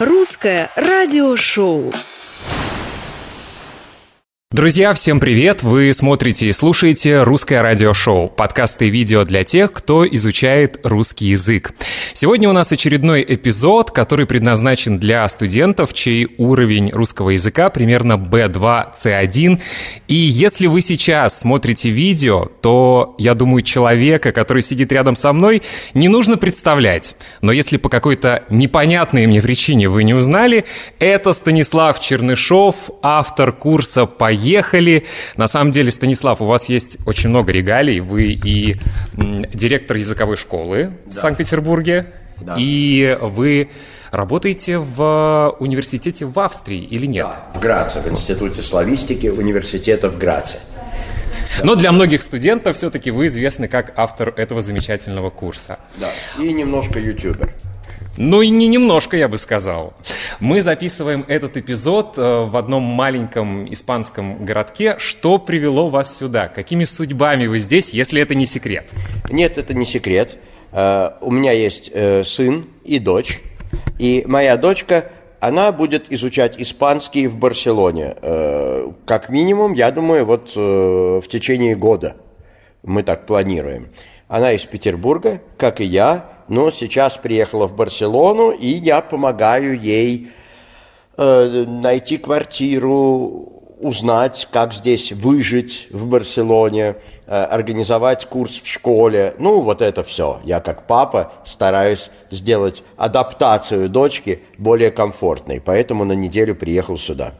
Русское радиошоу. Друзья, всем привет! Вы смотрите и слушаете «Русское радиошоу» — подкасты и видео для тех, кто изучает русский язык. Сегодня у нас очередной эпизод, который предназначен для студентов, чей уровень русского языка примерно B2-C1. И если вы сейчас смотрите видео, то, я думаю, человека, который сидит рядом со мной, не нужно представлять. Но если по какой-то непонятной мне причине вы не узнали, это Станислав Чернышов, автор курса по поехали. На самом деле, Станислав, у вас есть очень много регалий. Вы и директор языковой школы да. в Санкт-Петербурге, да. и вы работаете в э, университете в Австрии или нет? Да, в Граце, в Институте славистики университета в Граце. Но для многих студентов все-таки вы известны как автор этого замечательного курса. Да, и немножко ютубер. Ну и не немножко, я бы сказал. Мы записываем этот эпизод э, в одном маленьком испанском городке. Что привело вас сюда? Какими судьбами вы здесь, если это не секрет? Нет, это не секрет. Э, у меня есть э, сын и дочь. И моя дочка, она будет изучать испанский в Барселоне. Как минимум, я думаю, вот в течение года мы так планируем. Она из Петербурга, как и я но сейчас приехала в Барселону, и я помогаю ей э, найти квартиру узнать, как здесь выжить в Барселоне, э, организовать курс в школе. Ну, вот это все. Я как папа стараюсь сделать адаптацию дочки более комфортной. Поэтому на неделю приехал сюда.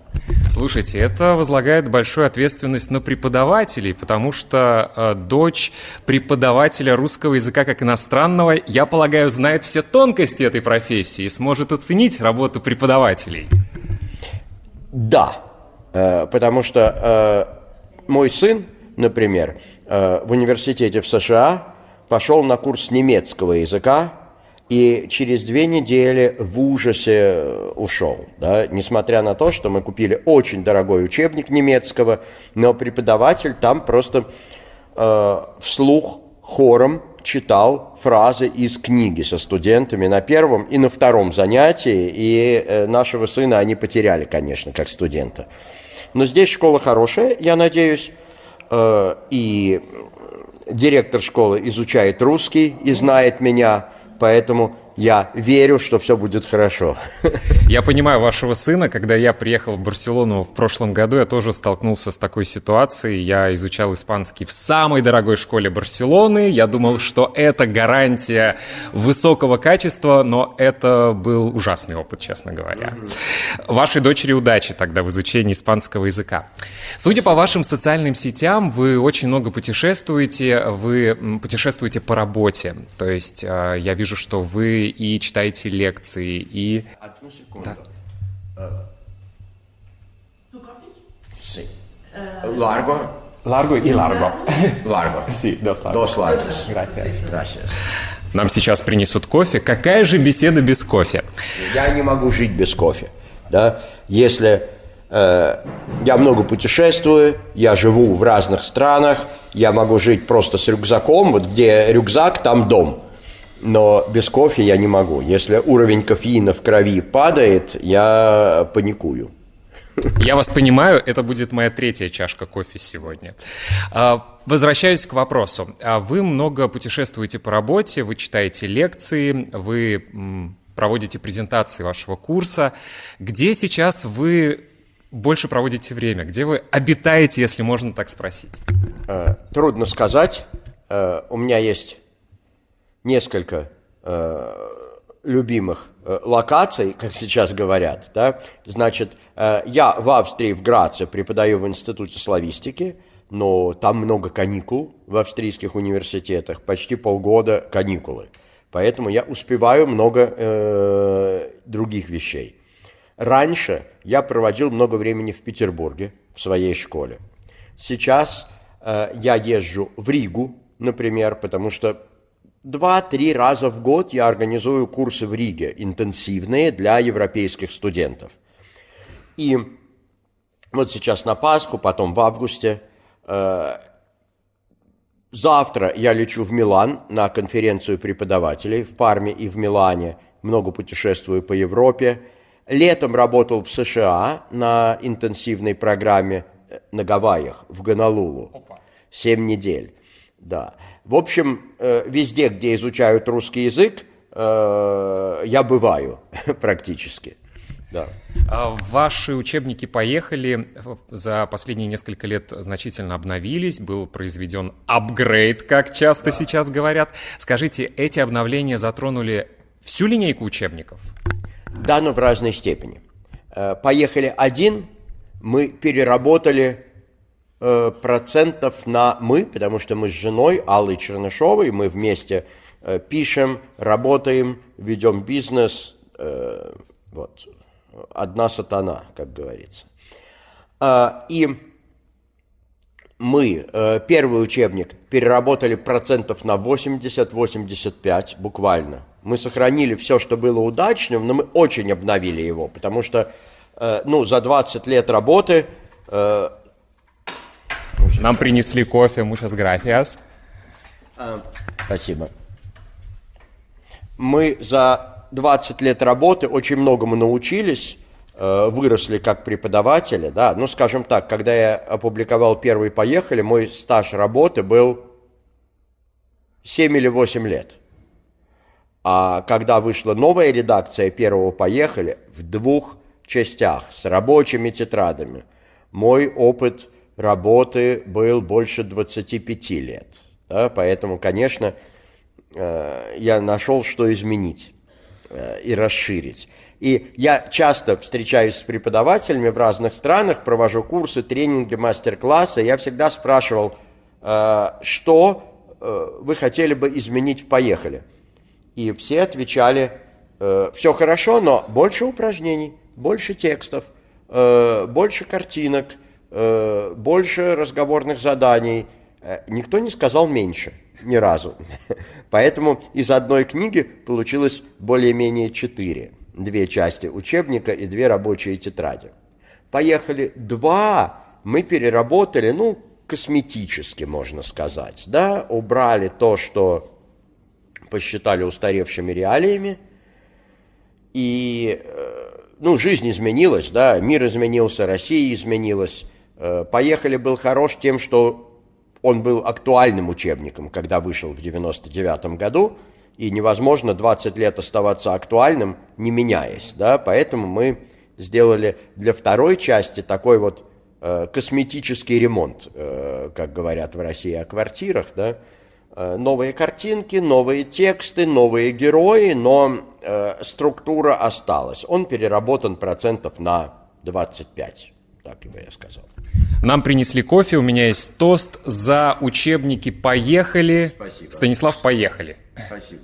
Слушайте, это возлагает большую ответственность на преподавателей, потому что э, дочь преподавателя русского языка как иностранного, я полагаю, знает все тонкости этой профессии и сможет оценить работу преподавателей. Да, Э, потому что э, мой сын, например, э, в университете в США пошел на курс немецкого языка, и через две недели в ужасе ушел. Да? Несмотря на то, что мы купили очень дорогой учебник немецкого, но преподаватель там просто э, вслух хором читал фразы из книги со студентами на первом и на втором занятии, и нашего сына они потеряли, конечно, как студента. Но здесь школа хорошая, я надеюсь, э, и директор школы изучает русский и знает меня, поэтому я верю, что все будет хорошо. Я понимаю вашего сына. Когда я приехал в Барселону в прошлом году, я тоже столкнулся с такой ситуацией. Я изучал испанский в самой дорогой школе Барселоны. Я думал, что это гарантия высокого качества, но это был ужасный опыт, честно говоря. Вашей дочери удачи тогда в изучении испанского языка. Судя по вашим социальным сетям, вы очень много путешествуете. Вы путешествуете по работе. То есть а, я вижу, что вы и читаете лекции, и... Одну секунду. Да. Sì. Э, Largo? Ну, э, и Ларго, Ларго. Sì, dos largos. Dos largos. Нам сейчас принесут кофе. Какая же беседа без кофе? Я не могу жить без кофе. Да? Если э, я много путешествую, я живу в разных странах, я могу жить просто с рюкзаком, вот где рюкзак, там дом но без кофе я не могу. Если уровень кофеина в крови падает, я паникую. Я вас понимаю, это будет моя третья чашка кофе сегодня. А, возвращаюсь к вопросу. А вы много путешествуете по работе, вы читаете лекции, вы проводите презентации вашего курса. Где сейчас вы больше проводите время? Где вы обитаете, если можно так спросить? Э, трудно сказать. Э, у меня есть несколько э, любимых э, локаций, как сейчас говорят, да, значит, э, я в Австрии, в Граце преподаю в Институте славистики, но там много каникул в австрийских университетах, почти полгода каникулы. Поэтому я успеваю много э, других вещей. Раньше я проводил много времени в Петербурге, в своей школе. Сейчас э, я езжу в Ригу, например, потому что Два-три раза в год я организую курсы в Риге, интенсивные для европейских студентов. И вот сейчас на Пасху, потом в августе. Э, завтра я лечу в Милан на конференцию преподавателей в Парме и в Милане. Много путешествую по Европе. Летом работал в США на интенсивной программе э, на Гавайях, в Гонолулу. Семь недель. Да. В общем, э, везде, где изучают русский язык, э, я бываю практически. Да. А ваши учебники поехали за последние несколько лет значительно обновились, был произведен апгрейд, как часто да. сейчас говорят. Скажите, эти обновления затронули всю линейку учебников? Да, но в разной степени. Э, поехали один, мы переработали Э, процентов на мы, потому что мы с женой Аллой Чернышовой, мы вместе э, пишем, работаем, ведем бизнес, э, вот, одна сатана, как говорится. А, и мы первый учебник переработали процентов на 80-85 буквально. Мы сохранили все, что было удачным, но мы очень обновили его, потому что ну, за 20 лет работы нам принесли кофе, мы сейчас графиас. А, Спасибо. Мы за 20 лет работы очень многому научились, э, выросли как преподаватели, да, ну, скажем так, когда я опубликовал «Первый поехали», мой стаж работы был 7 или 8 лет. А когда вышла новая редакция «Первого поехали» в двух частях с рабочими тетрадами, мой опыт – работы был больше 25 лет. Да? Поэтому, конечно, э, я нашел, что изменить э, и расширить. И я часто встречаюсь с преподавателями в разных странах, провожу курсы, тренинги, мастер-классы. Я всегда спрашивал, э, что вы хотели бы изменить в «Поехали». И все отвечали, все хорошо, но больше упражнений, больше текстов, больше картинок – Э, больше разговорных заданий. Э, никто не сказал меньше ни разу. Поэтому из одной книги получилось более-менее четыре. Две части учебника и две рабочие тетради. Поехали два, мы переработали, ну, косметически, можно сказать, да, убрали то, что посчитали устаревшими реалиями, и, э, ну, жизнь изменилась, да, мир изменился, Россия изменилась, Э, «Поехали» был хорош тем, что он был актуальным учебником, когда вышел в 99 году, и невозможно 20 лет оставаться актуальным, не меняясь, да, поэтому мы сделали для второй части такой вот э, косметический ремонт, э, как говорят в России о квартирах, да, э, новые картинки, новые тексты, новые герои, но э, структура осталась. Он переработан процентов на 25 так бы я сказал. Нам принесли кофе, у меня есть тост за учебники «Поехали». Спасибо. Станислав, «Поехали». Спасибо.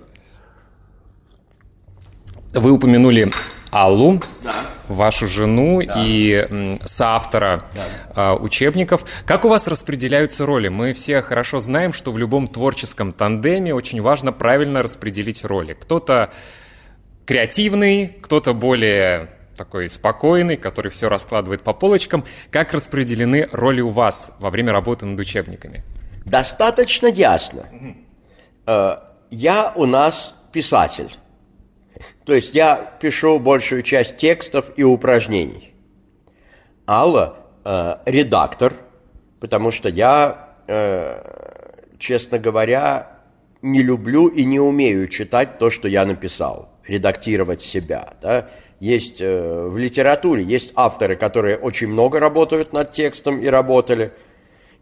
Вы упомянули Аллу, да. вашу жену да. и соавтора да. А, учебников. Как у вас распределяются роли? Мы все хорошо знаем, что в любом творческом тандеме очень важно правильно распределить роли. Кто-то креативный, кто-то более такой спокойный, который все раскладывает по полочкам. Как распределены роли у вас во время работы над учебниками? Достаточно ясно. Э, я у нас писатель. То есть я пишу большую часть текстов и упражнений. Алла э, редактор, потому что я, э, честно говоря, не люблю и не умею читать то, что я написал, редактировать себя. Да? есть э, в литературе, есть авторы, которые очень много работают над текстом и работали,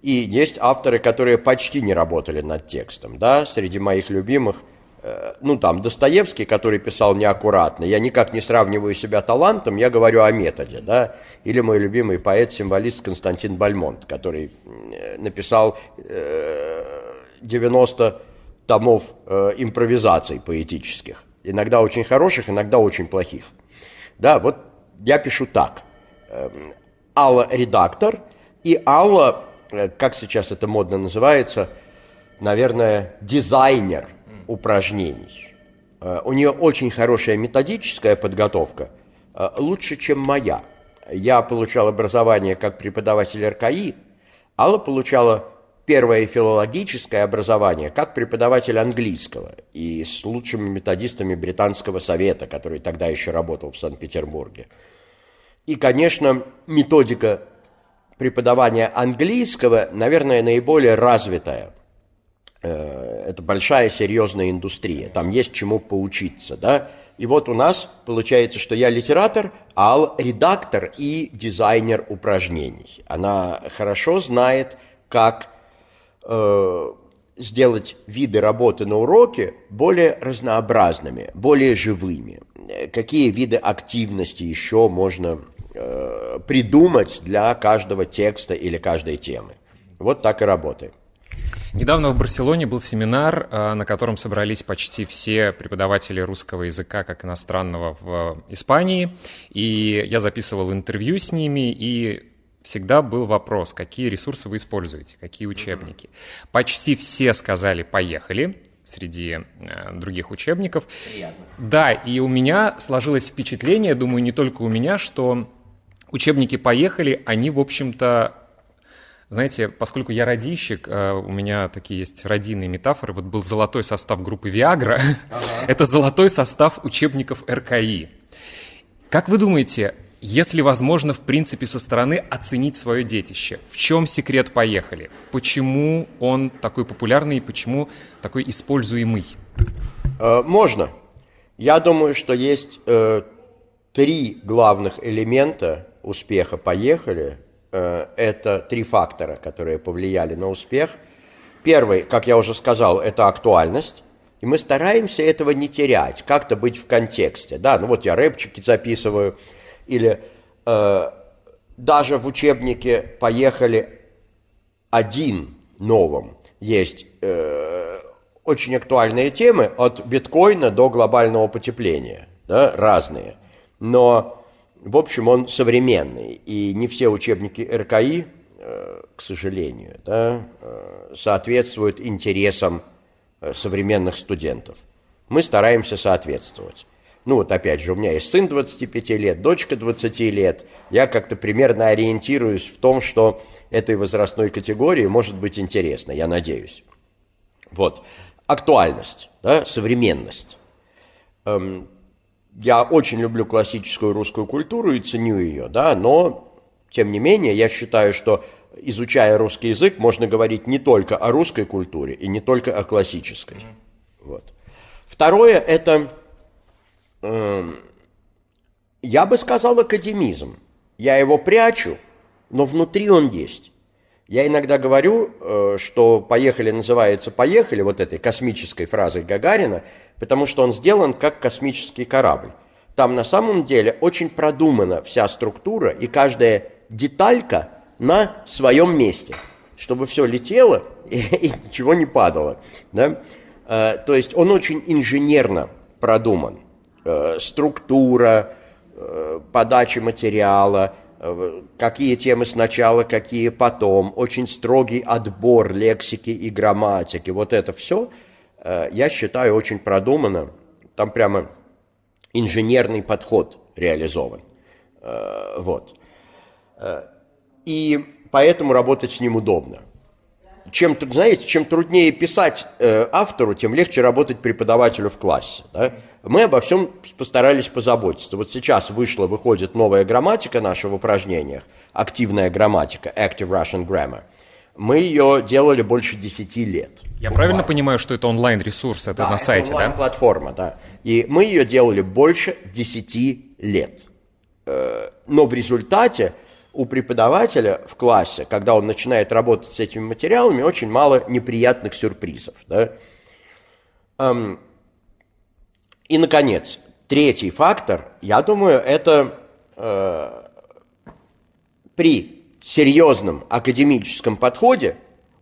и есть авторы, которые почти не работали над текстом, да, среди моих любимых, э, ну, там, Достоевский, который писал неаккуратно, я никак не сравниваю себя талантом, я говорю о методе, да, или мой любимый поэт-символист Константин Бальмонт, который э, написал э, 90 томов э, импровизаций поэтических, иногда очень хороших, иногда очень плохих – да, вот я пишу так. Эм, Алла редактор, и Алла, э, как сейчас это модно называется, наверное, дизайнер упражнений. Э, у нее очень хорошая методическая подготовка, э, лучше, чем моя. Я получал образование как преподаватель РКИ, Алла получала первое филологическое образование как преподаватель английского и с лучшими методистами Британского совета, который тогда еще работал в Санкт-Петербурге. И, конечно, методика преподавания английского, наверное, наиболее развитая. Э, это большая серьезная индустрия, там есть чему поучиться, да. И вот у нас получается, что я литератор, а ал редактор и дизайнер упражнений. Она хорошо знает, как э, сделать виды работы на уроке более разнообразными, более живыми. Какие виды активности еще можно э, придумать для каждого текста или каждой темы. Вот так и работаем. Недавно в Барселоне был семинар, э, на котором собрались почти все преподаватели русского языка как иностранного в э, Испании, и я записывал интервью с ними, и всегда был вопрос, какие ресурсы вы используете, какие учебники. Mm-hmm. Почти все сказали «поехали» среди э, других учебников. Приятно. Да, и у меня сложилось впечатление, думаю, не только у меня, что учебники «поехали», они, в общем-то, знаете, поскольку я радийщик, э, у меня такие есть радийные метафоры. Вот был золотой состав группы Viagra. Ага. Это золотой состав учебников РКИ. Как вы думаете, если возможно, в принципе, со стороны оценить свое детище. В чем секрет «Поехали»? Почему он такой популярный и почему такой используемый? Э, можно. Я думаю, что есть э, три главных элемента успеха «Поехали». Э, это три фактора, которые повлияли на успех. Первый, как я уже сказал, это актуальность. И мы стараемся этого не терять, как-то быть в контексте. Да, ну вот я рэпчики записываю – или э, даже в учебнике «Поехали один» новым есть э, очень актуальные темы от биткоина до глобального потепления, да, разные. Но, в общем, он современный, и не все учебники РКИ, э, к сожалению, да, э, соответствуют интересам э, современных студентов. Мы стараемся соответствовать ну вот опять же, у меня есть сын 25 лет, дочка 20 лет, я как-то примерно ориентируюсь в том, что этой возрастной категории может быть интересно, я надеюсь. Вот. Актуальность, да, современность. Эм, я очень люблю классическую русскую культуру и ценю ее, да, но, тем не менее, я считаю, что изучая русский язык, можно говорить не только о русской культуре и не только о классической. Вот. Второе – это Эм, я бы сказал, академизм. Я его прячу, но внутри он есть. Я иногда говорю, э, что «поехали» называется «поехали» вот этой космической фразой Гагарина, потому что он сделан как космический корабль. Там на самом деле очень продумана вся структура и каждая деталька на своем месте, чтобы все летело и, и ничего не падало. Да? Э, то есть он очень инженерно продуман э, структура э, подачи материала, э, какие темы сначала, какие потом, очень строгий отбор лексики и грамматики. Вот это все, э, я считаю, очень продумано. Там прямо инженерный подход реализован. Э, вот. Э, и поэтому работать с ним удобно чем, знаете, чем труднее писать э, автору, тем легче работать преподавателю в классе. Да? Мы обо всем постарались позаботиться. Вот сейчас вышла, выходит новая грамматика наша в упражнениях, активная грамматика, Active Russian Grammar. Мы ее делали больше 10 лет. Я буквально. правильно понимаю, что это онлайн-ресурс, это да, на это сайте, онлайн да? платформа, да. И мы ее делали больше 10 лет. Э, но в результате у преподавателя в классе, когда он начинает работать с этими материалами, очень мало неприятных сюрпризов. Да? Эм, и, наконец, третий фактор, я думаю, это э, при серьезном академическом подходе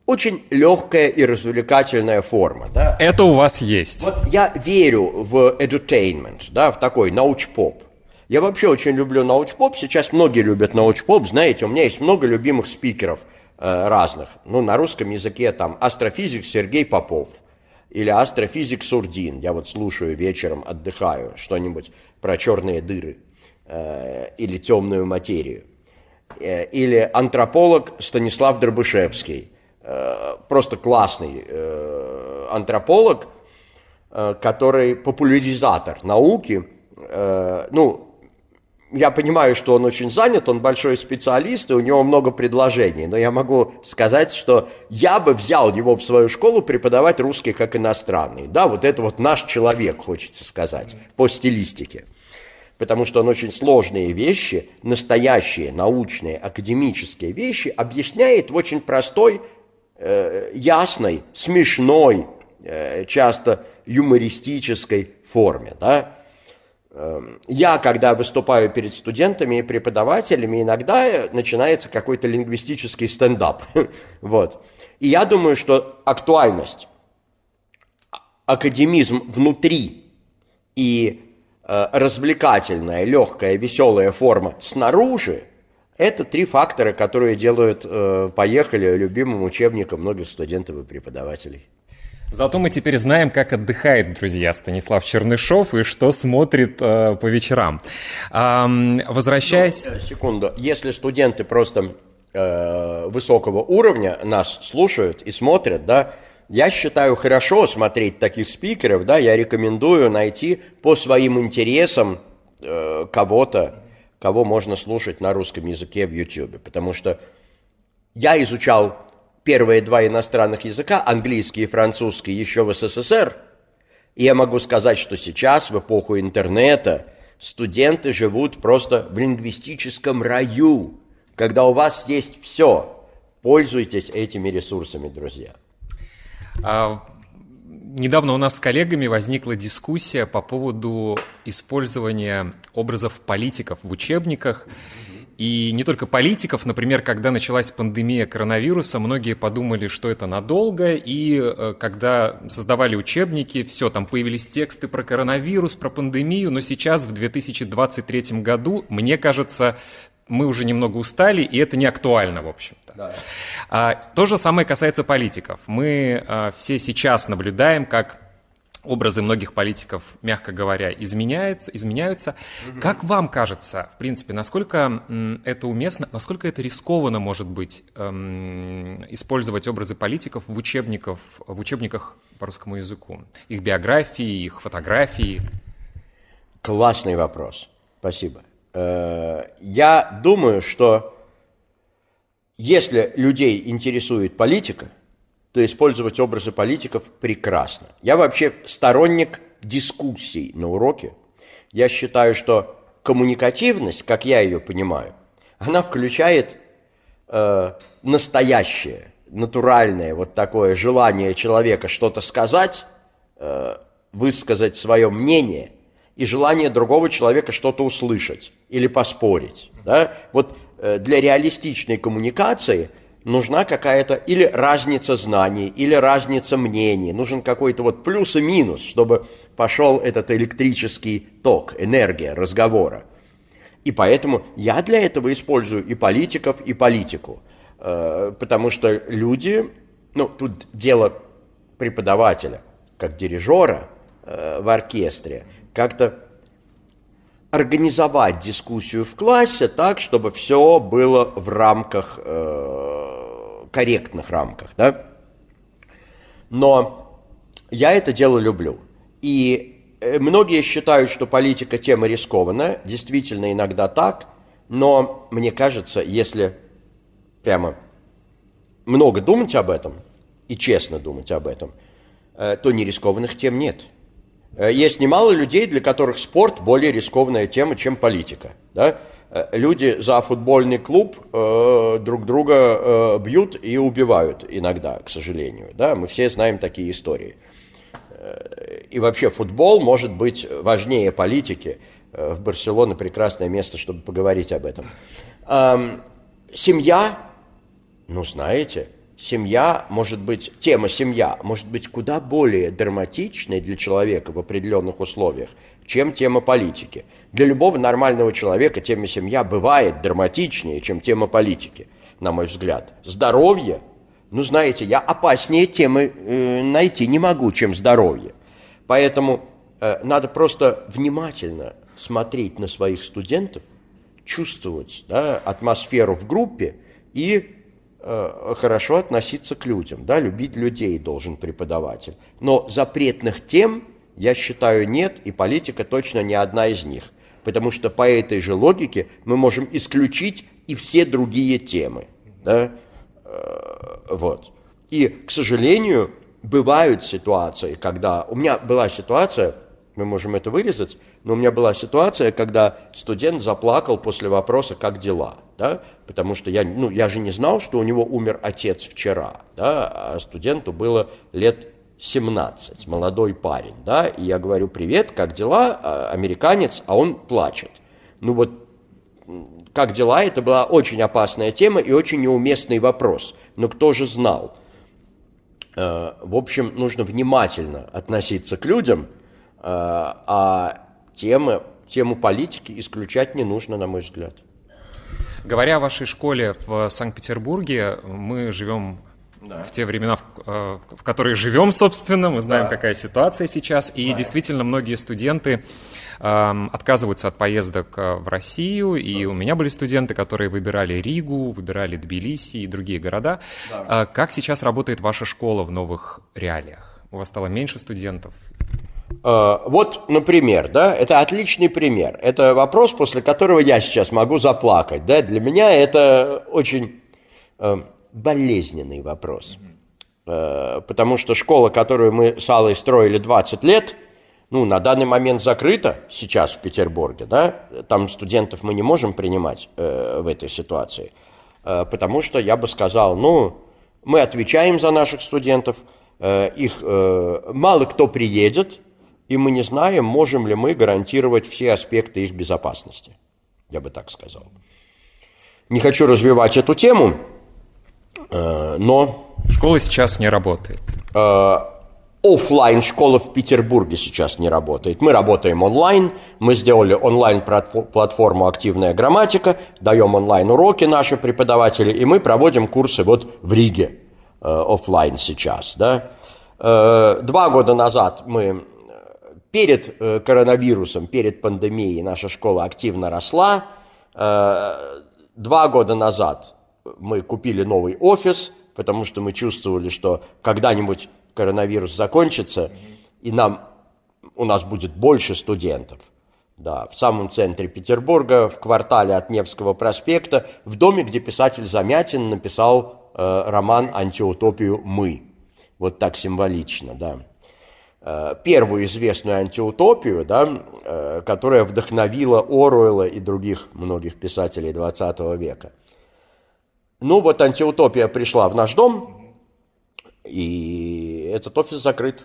очень легкая и развлекательная форма. Да? Это у вас есть. Вот я верю в edutainment, да, в такой научпоп. Я вообще очень люблю научпоп. Сейчас многие любят научпоп. Знаете, у меня есть много любимых спикеров э, разных. Ну, на русском языке там астрофизик Сергей Попов или астрофизик Сурдин. Я вот слушаю вечером, отдыхаю что-нибудь про черные дыры э, или темную материю. Э, или антрополог Станислав Дробышевский. Э, просто классный э, антрополог, э, который популяризатор науки. Э, ну, я понимаю, что он очень занят, он большой специалист, и у него много предложений, но я могу сказать, что я бы взял его в свою школу преподавать русский как иностранный. Да, вот это вот наш человек, хочется сказать, по стилистике. Потому что он очень сложные вещи, настоящие, научные, академические вещи, объясняет в очень простой, э, ясной, смешной, э, часто юмористической форме, да, Эм, я, когда выступаю перед студентами и преподавателями, иногда э, начинается какой-то лингвистический стендап. вот. И я думаю, что актуальность, а, академизм внутри и э, развлекательная, легкая, веселая форма снаружи – это три фактора, которые делают э, «Поехали» любимым учебником многих студентов и преподавателей. Зато мы теперь знаем, как отдыхает, друзья, Станислав Чернышов и что смотрит э, по вечерам. Эм, возвращаясь... Ну, э, секунду. Если студенты просто э, высокого уровня нас слушают и смотрят, да, я считаю хорошо смотреть таких спикеров, да, я рекомендую найти по своим интересам э, кого-то, кого можно слушать на русском языке в YouTube, потому что я изучал первые два иностранных языка, английский и французский, еще в СССР, и я могу сказать, что сейчас, в эпоху интернета, студенты живут просто в лингвистическом раю, когда у вас есть все. Пользуйтесь этими ресурсами, друзья. А, недавно у нас с коллегами возникла дискуссия по поводу использования образов политиков в учебниках. Mm-hmm. И не только политиков, например, когда началась пандемия коронавируса, многие подумали, что это надолго, и э, когда создавали учебники, все, там появились тексты про коронавирус, про пандемию, но сейчас, в 2023 году, мне кажется, мы уже немного устали, и это не актуально, в общем-то. Да. А, то же самое касается политиков. Мы э, все сейчас наблюдаем, как образы многих политиков, мягко говоря, изменяются, изменяются. Угу. Как вам кажется, в принципе, насколько это уместно, насколько это рискованно может быть эм, использовать образы политиков в учебниках, в учебниках по русскому языку, их биографии, их фотографии? Классный вопрос, спасибо. Э, я думаю, что если людей интересует политика – то использовать образы политиков прекрасно. Я вообще сторонник дискуссий на уроке. Я считаю, что коммуникативность, как я ее понимаю, она включает э, настоящее, натуральное вот такое желание человека что-то сказать, э, высказать свое мнение и желание другого человека что-то услышать или поспорить. Да? Вот э, для реалистичной коммуникации – нужна какая-то или разница знаний, или разница мнений, нужен какой-то вот плюс и минус, чтобы пошел этот электрический ток, энергия разговора. И поэтому я для этого использую и политиков, и политику, э, потому что люди, ну тут дело преподавателя, как дирижера э, в оркестре, как-то организовать дискуссию в классе так, чтобы все было в рамках э, корректных рамках, да. Но я это дело люблю. И э, многие считают, что политика тема рискованная, действительно иногда так, но мне кажется, если прямо много думать об этом и честно думать об этом, э, то нерискованных тем нет. Э, есть немало людей, для которых спорт более рискованная тема, чем политика. Да? Э, люди за футбольный клуб э, друг друга э, бьют и убивают иногда, к сожалению. Да? Мы все знаем такие истории. Э, и вообще футбол может быть важнее политики. Э, в Барселоне прекрасное место, чтобы поговорить об этом. Эм, семья, ну знаете, семья может быть, тема семья может быть куда более драматичной для человека в определенных условиях – чем тема политики. Для любого нормального человека тема семья бывает драматичнее, чем тема политики, на мой взгляд. Здоровье, ну знаете, я опаснее темы э, найти не могу, чем здоровье. Поэтому э, надо просто внимательно смотреть на своих студентов, чувствовать да, атмосферу в группе и э, хорошо относиться к людям, да, любить людей должен преподаватель. Но запретных тем я считаю нет, и политика точно не одна из них, потому что по этой же логике мы можем исключить и все другие темы. Да? Э, вот. И, к сожалению, бывают ситуации, когда... У меня была ситуация, мы можем это вырезать, но у меня была ситуация, когда студент заплакал после вопроса «как дела?», да? потому что я, ну, я же не знал, что у него умер отец вчера, да? а студенту было лет 17, молодой парень, да, и я говорю, привет, как дела, а, американец, а он плачет. Ну вот, как дела, это была очень опасная тема и очень неуместный вопрос, но кто же знал? А, в общем, нужно внимательно относиться к людям, а, а темы, тему политики исключать не нужно, на мой взгляд. Говоря о вашей школе в Санкт-Петербурге, мы живем да. в те времена, э, в, в которые живем, собственно, мы знаем, да. какая ситуация сейчас, и да. действительно многие студенты э, отказываются от поездок э, в Россию, и да. у меня были студенты, которые выбирали Ригу, выбирали Тбилиси и другие города. Да. Э, как сейчас работает ваша школа в новых реалиях? У вас стало меньше студентов? Вот, например, да, это отличный пример. Это вопрос, после которого я сейчас могу заплакать. Да? Для меня это очень эм, болезненный вопрос. Э, потому что школа, которую мы с Аллой строили 20 лет, ну, на данный момент закрыта сейчас в Петербурге, да, там студентов мы не можем принимать э, в этой ситуации, э, потому что я бы сказал, ну, мы отвечаем за наших студентов, э, их э, мало кто приедет, и мы не знаем, можем ли мы гарантировать все аспекты их безопасности, я бы так сказал. Не хочу развивать эту тему, Э, но... Школа сейчас не работает. Э, оффлайн школа в Петербурге сейчас не работает. Мы работаем онлайн, мы сделали онлайн-платформу «Активная грамматика», даем онлайн-уроки наши преподаватели, и мы проводим курсы вот в Риге э, офлайн сейчас. Да? Два года назад мы перед коронавирусом, перед пандемией наша школа активно росла. Два года назад мы купили новый офис, потому что мы чувствовали, что когда-нибудь коронавирус закончится, и нам, у нас будет больше студентов. Да, в самом центре Петербурга, в квартале от Невского проспекта, в доме, где писатель Замятин написал э, роман «Антиутопию мы». Вот так символично, да. Э, первую известную антиутопию, да, э, которая вдохновила Оруэлла и других многих писателей XX века – ну, вот антиутопия пришла в наш дом, и этот офис закрыт.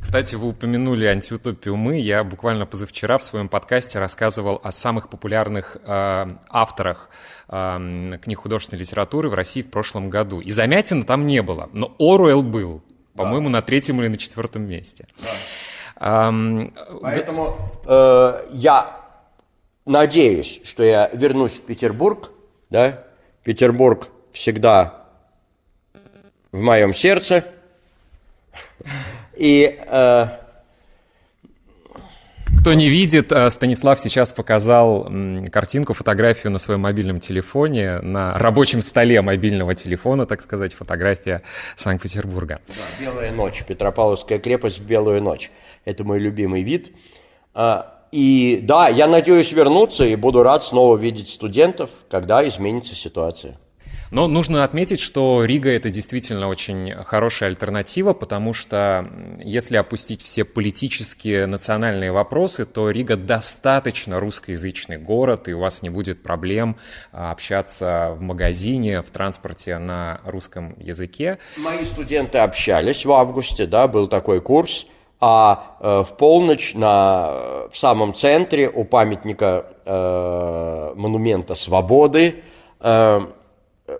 Кстати, вы упомянули антиутопию «Мы». Я буквально позавчера в своем подкасте рассказывал о самых популярных э, авторах э, книг художественной литературы в России в прошлом году. И Замятина там не было, но Оруэлл был, по-моему, да. на третьем или на четвертом месте. Да. Эм, Поэтому э, я надеюсь, что я вернусь в Петербург, да, Петербург всегда в моем сердце. И э, кто не видит, э, Станислав сейчас показал картинку, фотографию на своем мобильном телефоне, на рабочем столе мобильного телефона, так сказать, фотография Санкт-Петербурга. белая ночь, Петропавловская крепость в белую ночь. Это мой любимый вид. А, и да, я надеюсь вернуться и буду рад снова видеть студентов, когда изменится ситуация. Но нужно отметить, что Рига это действительно очень хорошая альтернатива, потому что если опустить все политические национальные вопросы, то Рига достаточно русскоязычный город, и у вас не будет проблем а, общаться в магазине, в транспорте на русском языке. Мои студенты общались в августе, да, был такой курс а э, в полночь на, в самом центре у памятника э, монумента свободы э,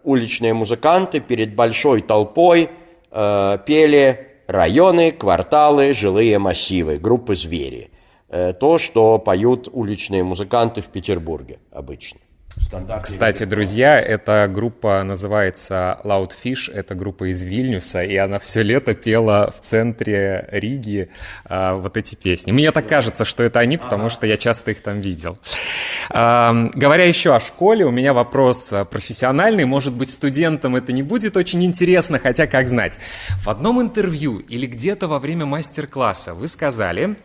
уличные музыканты перед большой толпой э, пели районы, кварталы, жилые массивы, группы «Звери». Э, то, что поют уличные музыканты в Петербурге обычно. Кстати, друзья, эта группа называется Loudfish, это группа из Вильнюса, и она все лето пела в центре Риги а, вот эти песни. Мне так кажется, что это они, потому что я часто их там видел. А, говоря еще о школе, у меня вопрос а, профессиональный, может быть, студентам это не будет очень интересно, хотя как знать. В одном интервью или где-то во время мастер-класса вы сказали,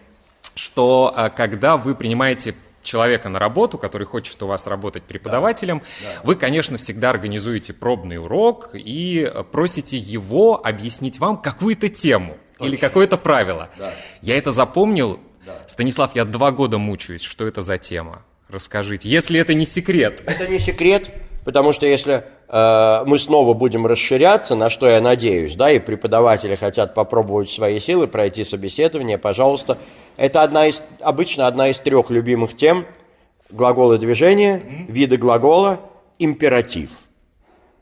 что а, когда вы принимаете человека на работу, который хочет у вас работать преподавателем, да. вы, конечно, всегда организуете пробный урок и э, просите его объяснить вам какую-то тему Точно. или какое-то правило. Да. Я это запомнил. Да. Станислав, я два года мучаюсь, что это за тема. Расскажите, если это не секрет. Это не секрет, потому что если Э, мы снова будем расширяться, на что я надеюсь, да, и преподаватели хотят попробовать свои силы, пройти собеседование, пожалуйста. Это одна из, обычно одна из трех любимых тем глаголы движения, виды глагола, императив.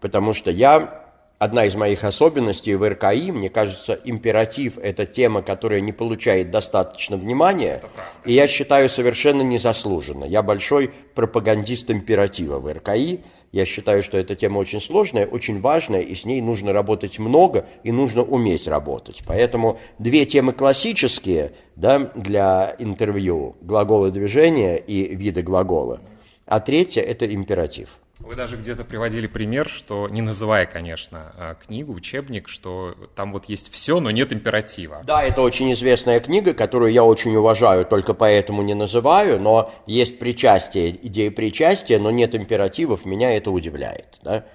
Потому что я одна из моих особенностей в РКИ, мне кажется, императив – это тема, которая не получает достаточно внимания, и я считаю совершенно незаслуженно. Я большой пропагандист императива в РКИ, я считаю, что эта тема очень сложная, очень важная, и с ней нужно работать много, и нужно уметь работать. Поэтому две темы классические да, для интервью – глаголы движения и виды глагола, а третья – это императив. Вы даже где-то приводили пример, что, не называя, конечно, а, книгу, учебник, что там вот есть все, но нет императива. Да, это очень известная книга, которую я очень уважаю, только поэтому не называю, но есть причастие, идея причастия, но нет императивов, меня это удивляет. Да?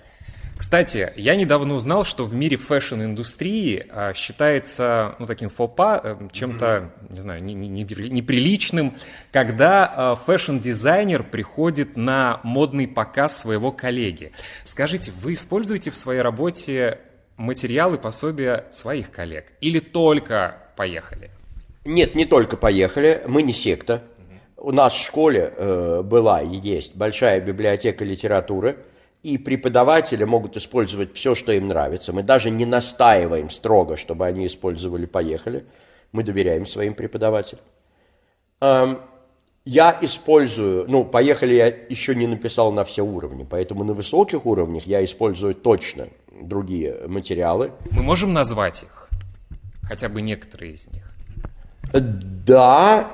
Кстати, я недавно узнал, что в мире фэшн-индустрии а, считается ну, таким фопа, э, чем-то, mm-hmm. не знаю, не, не, не, когда а, фэшн-дизайнер приходит на модный показ своего коллеги. Скажите, вы используете в своей работе материалы, пособия своих коллег? Или только поехали? Нет, не только поехали. Мы не секта. Mm-hmm. У нас в школе э, была и есть большая библиотека литературы – и преподаватели могут использовать все, что им нравится. Мы даже не настаиваем строго, чтобы они использовали «поехали». Мы доверяем своим преподавателям. Я использую, ну, «поехали» я еще не написал на все уровни, поэтому на высоких уровнях я использую точно другие материалы. Мы можем назвать их? Хотя бы некоторые из них. Да,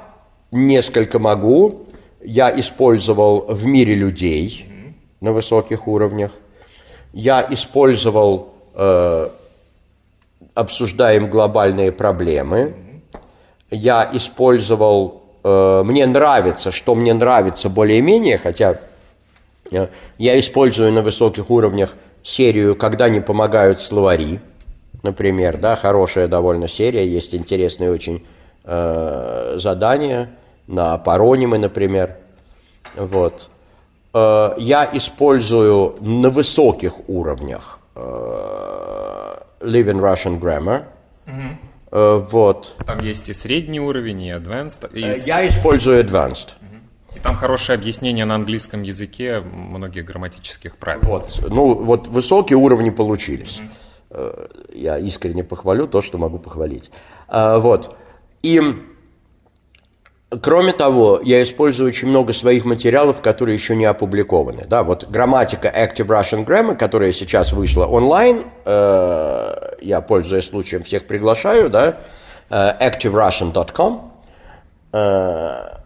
несколько могу. Я использовал «В мире людей», на высоких уровнях. Я использовал э, обсуждаем глобальные проблемы. Я использовал, э, мне нравится, что мне нравится более-менее, хотя э, я использую на высоких уровнях серию «Когда не помогают словари», например, да, хорошая довольно серия, есть интересные очень э, задания на паронимы, например, вот – Э, я использую на высоких уровнях э, Living Russian Grammar. Угу. Вот. Там есть и средний уровень, и advanced. И... Я использую advanced. И там хорошее объяснение на английском языке многих грамматических правил. Вот. Ну, вот высокие уровни получились. Угу. Я искренне похвалю то, что могу похвалить. Вот. И Кроме того, я использую очень много своих материалов, которые еще не опубликованы. Да, вот грамматика Active Russian Grammar, которая сейчас вышла онлайн, э, я, пользуясь случаем, всех приглашаю, да, э, activerussian.com. Э,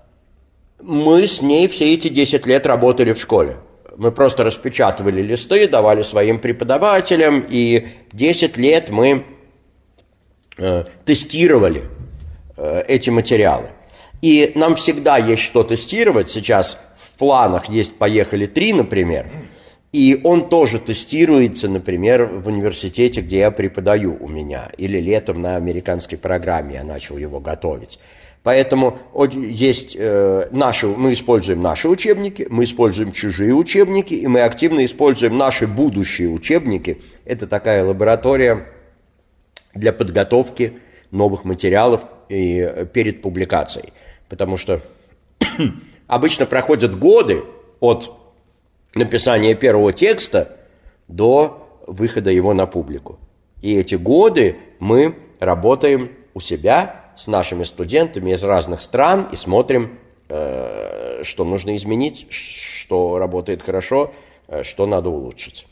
мы с ней все эти 10 лет работали в школе. Мы просто распечатывали листы, давали своим преподавателям, и 10 лет мы э, тестировали э, эти материалы. И нам всегда есть что тестировать. Сейчас в планах есть «Поехали три, например. И он тоже тестируется, например, в университете, где я преподаю у меня. Или летом на американской программе я начал его готовить. Поэтому есть э, наши, мы используем наши учебники, мы используем чужие учебники, и мы активно используем наши будущие учебники. Это такая лаборатория для подготовки новых материалов и перед публикацией потому что обычно проходят годы от написания первого текста до выхода его на публику. И эти годы мы работаем у себя с нашими студентами из разных стран и смотрим, э, что нужно изменить, что работает хорошо – Э, что надо улучшить.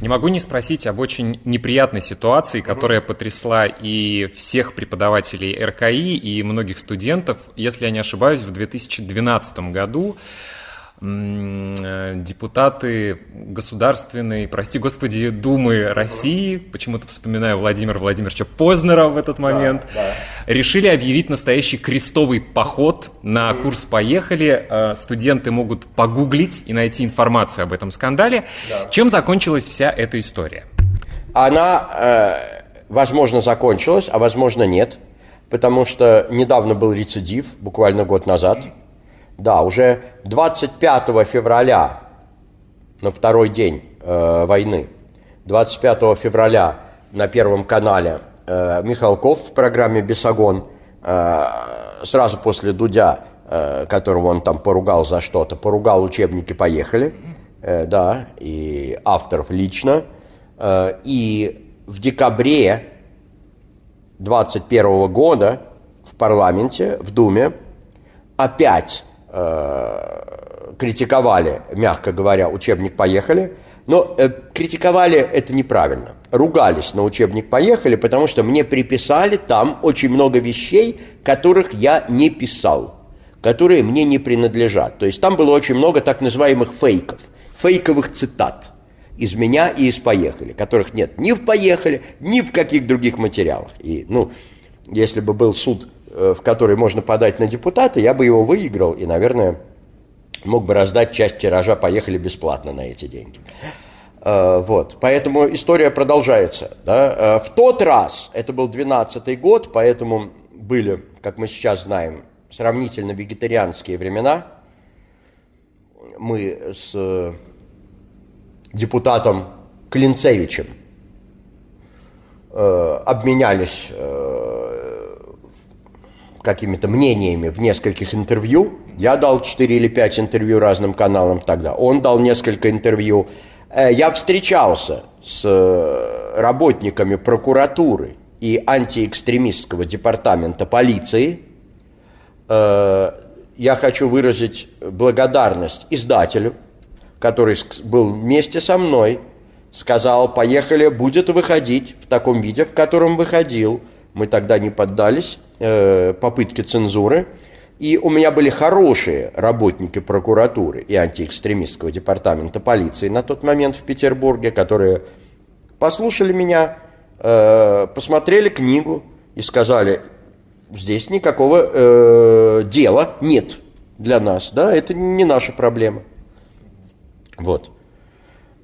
Не могу не спросить об очень неприятной ситуации, которая потрясла и всех преподавателей РКИ, и многих студентов. Если я не ошибаюсь, в 2012 году Э, депутаты Государственной, прости господи, Думы России, почему-то вспоминаю Владимира Владимировича Познера в этот момент, да, да. решили объявить настоящий крестовый поход на курс «Поехали». Э, студенты могут погуглить и найти информацию об этом скандале. Да. Чем закончилась вся эта история? Она, э, возможно, закончилась, а возможно, нет. Потому что недавно был рецидив, буквально год назад – да, уже 25 февраля, на второй день э, войны, 25 февраля на Первом канале э, Михалков в программе «Бесогон», э, сразу после Дудя, э, которого он там поругал за что-то, поругал «Учебники поехали», э, да, и авторов лично, э, и в декабре 21 года в парламенте, в Думе, опять Э, критиковали, мягко говоря, учебник «Поехали», но э, критиковали это неправильно. Ругались на учебник «Поехали», потому что мне приписали там очень много вещей, которых я не писал, которые мне не принадлежат. То есть там было очень много так называемых фейков, фейковых цитат из меня и из «Поехали», которых нет ни в «Поехали», ни в каких других материалах. И, ну, если бы был суд Э, в который можно подать на депутата, я бы его выиграл и, наверное, мог бы раздать часть тиража «Поехали бесплатно» на эти деньги. Э, вот. Поэтому история продолжается. Да? Э, в тот раз, это был 12-й год, поэтому были, как мы сейчас знаем, сравнительно вегетарианские времена. Мы с депутатом Клинцевичем обменялись какими-то мнениями в нескольких интервью. Я дал 4 или 5 интервью разным каналам тогда. Он дал несколько интервью. Э, я встречался с э, работниками прокуратуры и антиэкстремистского департамента полиции. Э, я хочу выразить благодарность издателю, который был вместе со мной, сказал, поехали, будет выходить в таком виде, в котором выходил – мы тогда не поддались э, попытке цензуры. И у меня были хорошие работники прокуратуры и антиэкстремистского департамента полиции на тот момент в Петербурге, которые послушали меня, э, посмотрели книгу и сказали, здесь никакого э, дела нет для нас, да, это не наша проблема. Вот.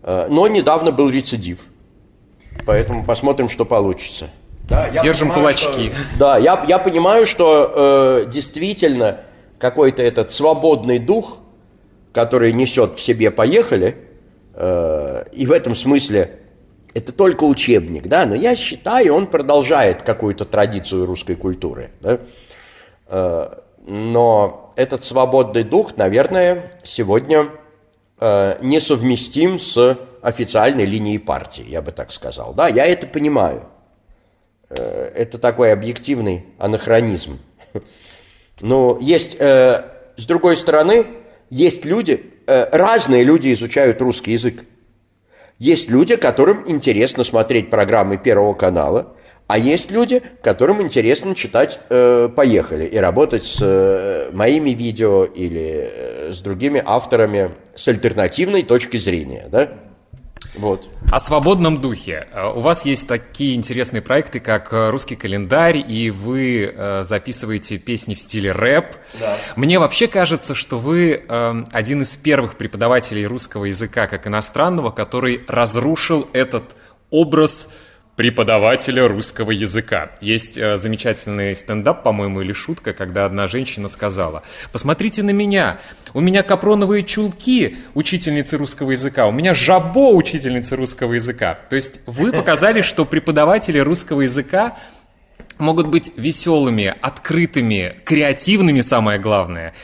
Э, но недавно был рецидив, поэтому посмотрим, что получится. Да, я Держим понимаю, кулачки. Что, да, я, я понимаю, что э, действительно какой-то этот свободный дух, который несет в себе «поехали», э, и в этом смысле это только учебник, да, но я считаю, он продолжает какую-то традицию русской культуры, да? э, но этот свободный дух, наверное, сегодня э, несовместим с официальной линией партии, я бы так сказал, да, я это понимаю – Э, это такой объективный анахронизм. Но есть, э, с другой стороны, есть люди, э, разные люди изучают русский язык. Есть люди, которым интересно смотреть программы Первого канала, а есть люди, которым интересно читать э, «Поехали» и работать с э, моими видео или э, с другими авторами с альтернативной точки зрения, да? Вот. О свободном духе. Э, у вас есть такие интересные проекты, как э, «Русский календарь», и вы э, записываете песни в стиле рэп. Да. Мне вообще кажется, что вы один из первых преподавателей русского языка как иностранного, который разрушил этот образ преподавателя русского языка. Есть э, замечательный стендап, по-моему, или шутка, когда одна женщина сказала, посмотрите на меня, у меня капроновые чулки учительницы русского языка, у меня жабо учительницы русского языка. То есть вы показали, что преподаватели русского языка могут быть веселыми, открытыми, креативными, самое главное.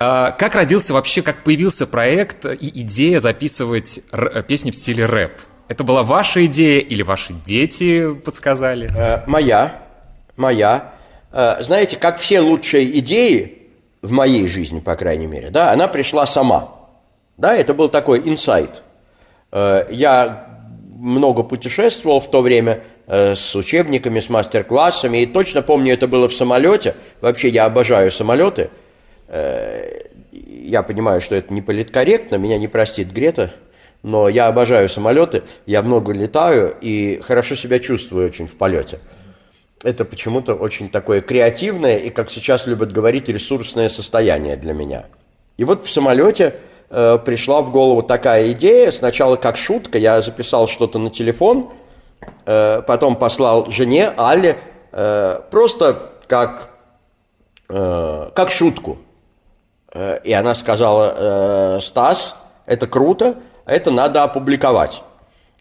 А, как родился вообще, как появился проект и идея записывать э, песни в стиле рэп? Это была ваша идея или ваши дети подсказали? Э, моя, моя. Э, знаете, как все лучшие идеи в моей жизни, по крайней мере, да, она пришла сама. Да, это был такой инсайт. Э, я много путешествовал в то время э, с учебниками, с мастер-классами, и точно помню, это было в самолете. Вообще, я обожаю самолеты. Э, я понимаю, что это не политкорректно, меня не простит Грета – но я обожаю самолеты, я много летаю и хорошо себя чувствую очень в полете. Это почему-то очень такое креативное и, как сейчас любят говорить, ресурсное состояние для меня. И вот в самолете э, пришла в голову такая идея. Сначала как шутка, я записал что-то на телефон, э, потом послал жене, Алле, э, просто как, э, как шутку. Э, и она сказала, э, Стас, это круто, это надо опубликовать.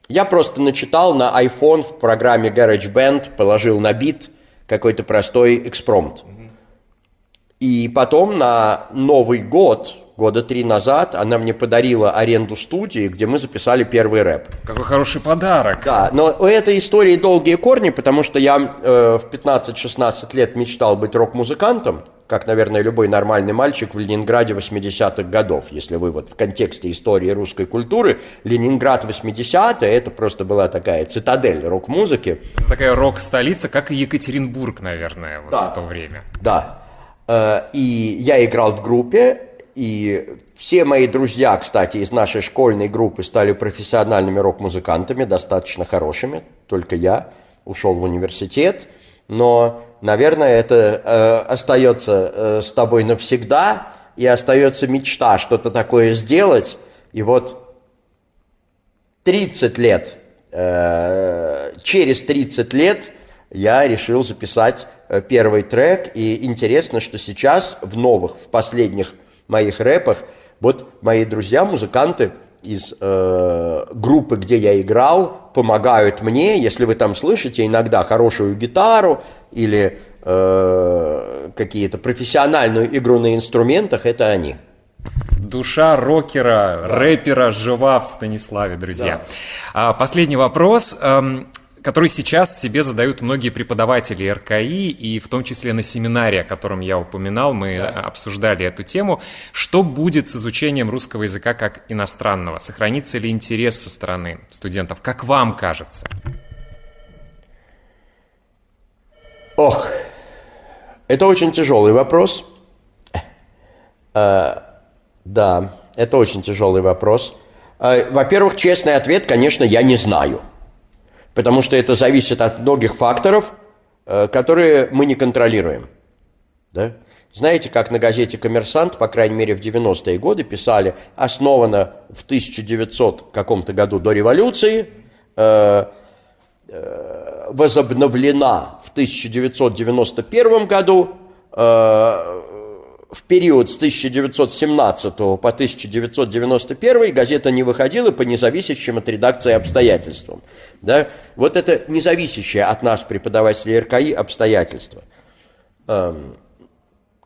Я просто начитал на iPhone в программе GarageBand, положил на бит какой-то простой экспромт. И потом на Новый год года три назад она мне подарила аренду студии, где мы записали первый рэп. Какой хороший подарок. Да, но у этой истории долгие корни, потому что я э, в 15-16 лет мечтал быть рок-музыкантом, как, наверное, любой нормальный мальчик в Ленинграде 80-х годов, если вы вот в контексте истории русской культуры, Ленинград 80-е, это просто была такая цитадель рок-музыки. Такая рок-столица, как и Екатеринбург, наверное, вот да. в то время. Да. Э, и я играл в группе, и все мои друзья, кстати, из нашей школьной группы стали профессиональными рок-музыкантами, достаточно хорошими. Только я ушел в университет. Но, наверное, это э, остается э, с тобой навсегда. И остается мечта что-то такое сделать. И вот 30 лет, э, через 30 лет я решил записать э, первый трек. И интересно, что сейчас в новых, в последних моих рэпах. Вот мои друзья-музыканты из э, группы, где я играл, помогают мне, если вы там слышите иногда хорошую гитару или э, какие-то профессиональную игру на инструментах, это они. Душа рокера, да. рэпера жива в Станиславе, друзья. Да. А, последний вопрос. Эм, который сейчас себе задают многие преподаватели РКИ, и в том числе на семинаре, о котором я упоминал, мы да. обсуждали эту тему. Что будет с изучением русского языка как иностранного? Сохранится ли интерес со стороны студентов? Как вам кажется? Ох, это очень тяжелый вопрос. Э, да, это очень тяжелый вопрос. Э, во-первых, честный ответ, конечно, я не знаю – потому что это зависит от многих факторов, э, которые мы не контролируем. Да? Знаете, как на газете «Коммерсант», по крайней мере, в 90-е годы писали, основано в 1900 каком-то году до революции, э, э, возобновлена в 1991 году, в период с 1917 по 1991 газета не выходила по независящим от редакции обстоятельствам. Да? Вот это независящее от нас, преподавателей РКИ, обстоятельства. Эм,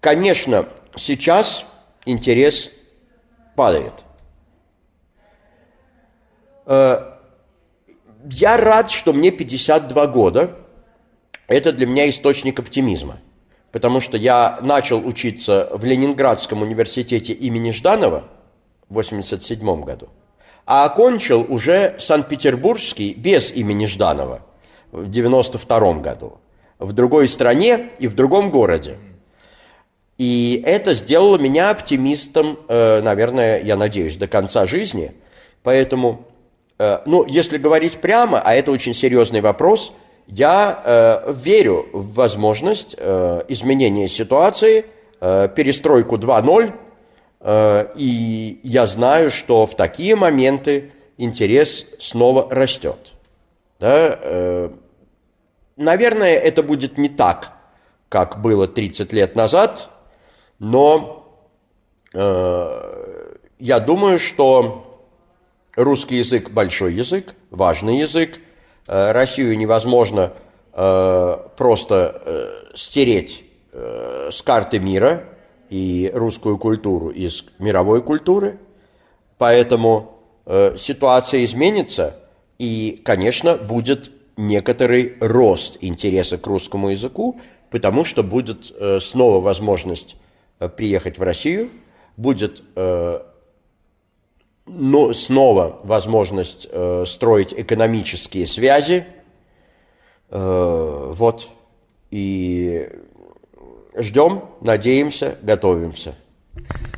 конечно, сейчас интерес падает. Э, я рад, что мне 52 года. Это для меня источник оптимизма потому что я начал учиться в Ленинградском университете имени Жданова в 1987 году, а окончил уже Санкт-Петербургский без имени Жданова в 1992 году, в другой стране и в другом городе. И это сделало меня оптимистом, э, наверное, я надеюсь, до конца жизни. Поэтому, э, ну, если говорить прямо, а это очень серьезный вопрос – я э, верю в возможность э, изменения ситуации, э, перестройку 2.0, э, и я знаю, что в такие моменты интерес снова растет. Да? Э, наверное, это будет не так, как было 30 лет назад, но э, я думаю, что русский язык большой язык, важный язык – Э, Россию невозможно э, просто э, стереть с карты мира и русскую культуру из мировой культуры, поэтому ситуация изменится, и, конечно, будет некоторый рост интереса к русскому языку, потому что будет снова возможность приехать в Россию, будет ну, снова возможность э, строить экономические связи. Э, вот. И ждем, надеемся, готовимся.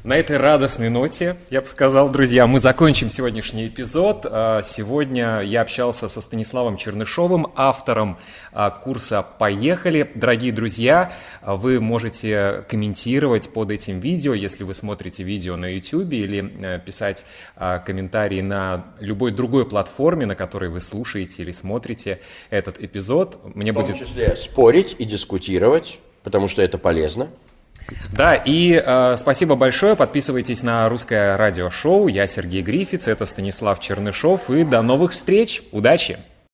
На этой радостной ноте, я бы сказал, друзья, мы закончим сегодняшний эпизод. А, сегодня я общался со Станиславом Чернышовым, автором а, курса «Поехали». Дорогие друзья, вы можете комментировать под этим видео, если вы смотрите видео на YouTube, или э, писать а, комментарии на любой другой платформе, на которой вы слушаете или смотрите этот эпизод. Мне В том будет... числе спорить и дискутировать, потому что это полезно. Да, и э, спасибо большое. Подписывайтесь на русское Радио Шоу. Я Сергей Грифиц, это Станислав Чернышов. И до новых встреч. Удачи!